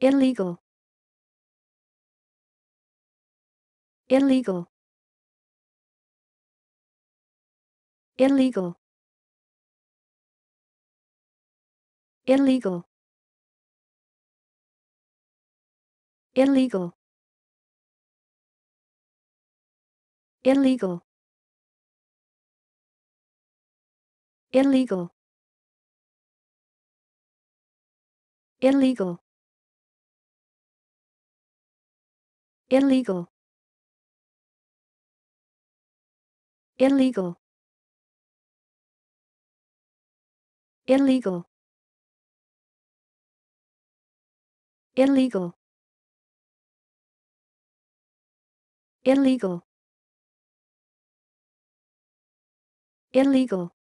illegal illegal illegal illegal illegal illegal illegal illegal illegal illegal illegal illegal illegal illegal